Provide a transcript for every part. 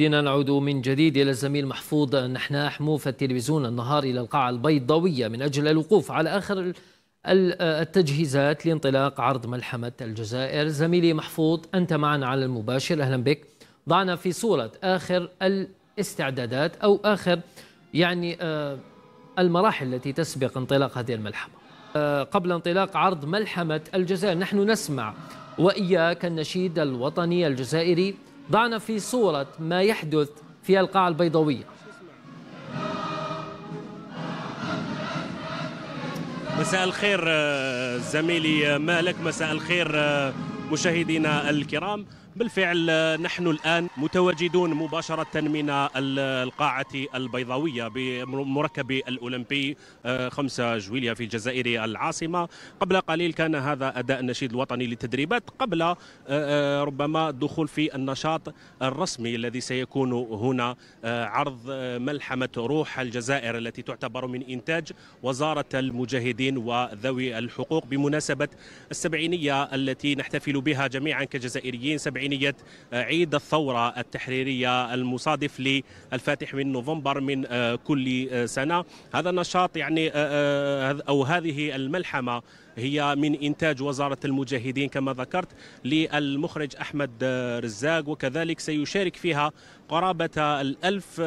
دينا نعود من جديد إلى الزميل محفوظ نحن حموف التلفزيون النهار إلى القاعة البيضاوية من أجل الوقوف على آخر التجهيزات لانطلاق عرض ملحمة الجزائر زميلي محفوظ أنت معنا على المباشر أهلا بك ضعنا في صورة آخر الاستعدادات أو آخر يعني آه، المراحل التي تسبق انطلاق هذه الملحمة آه، قبل انطلاق عرض ملحمة الجزائر نحن نسمع وإياك النشيد الوطني الجزائري ضعنا في صورة ما يحدث في القاعة البيضاوية مساء الخير آه، زميلي آه، مالك مساء الخير آه، مشاهدينا الكرام بالفعل نحن الآن متواجدون مباشرة من القاعة البيضاوية بمركب الأولمبي 5 آه، جويليا في الجزائر العاصمة قبل قليل كان هذا أداء النشيد الوطني للتدريبات قبل آه، آه، ربما الدخول في النشاط الرسمي الذي سيكون هنا عرض ملحمة روح الجزائر التي تعتبر من إنتاج وزارة المجاهدين وذوي الحقوق بمناسبة السبعينية التي نحتفل نحتفل بها جميعا كجزائريين سبعينية عيد الثورة التحريرية المصادف للفاتح من نوفمبر من آه، كل آه، سنة هذا النشاط يعني آه، أو هذه الملحمة هي من إنتاج وزارة المجاهدين كما ذكرت للمخرج أحمد رزاق وكذلك سيشارك فيها قرابة الألف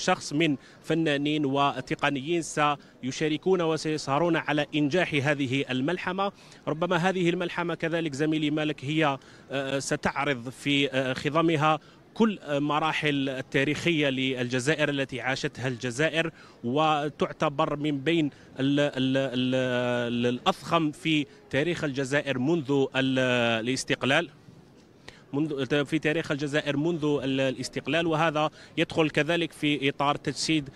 شخص من فنانين وتقنيين سيشاركون وسيسهرون على إنجاح هذه الملحمة ربما هذه الملحمة كذلك زميلي مالك لذلك هي آه، آه، ستعرض في آه، خضمها كل مراحل التاريخية للجزائر التي عاشتها الجزائر وتعتبر من بين ال ال الـ الأضخم في تاريخ الجزائر منذ الاستقلال منذ في تاريخ الجزائر منذ الاستقلال وهذا يدخل كذلك في اطار تجسيد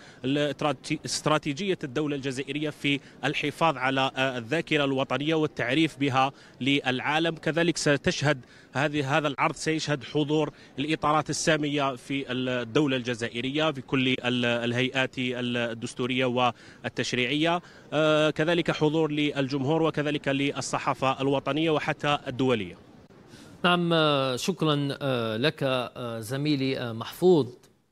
استراتيجيه الدوله الجزائريه في الحفاظ على آه، الذاكره الوطنيه والتعريف بها للعالم كذلك ستشهد هذه هذا العرض سيشهد حضور الاطارات الساميه في الدوله الجزائريه في كل الهيئات الدستوريه والتشريعيه آه، كذلك حضور للجمهور وكذلك للصحافه الوطنيه وحتى الدوليه نعم آه، شكرا آه، لك آه، زميلي محفوظ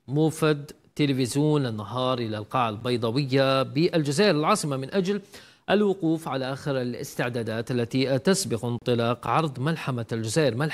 موفد تلفزيون النهار إلى القاعة البيضاوية بالجزائر العاصمة من أجل الوقوف على آخر الاستعدادات التي تسبق انطلاق عرض ملحمة الجزائر ملحمة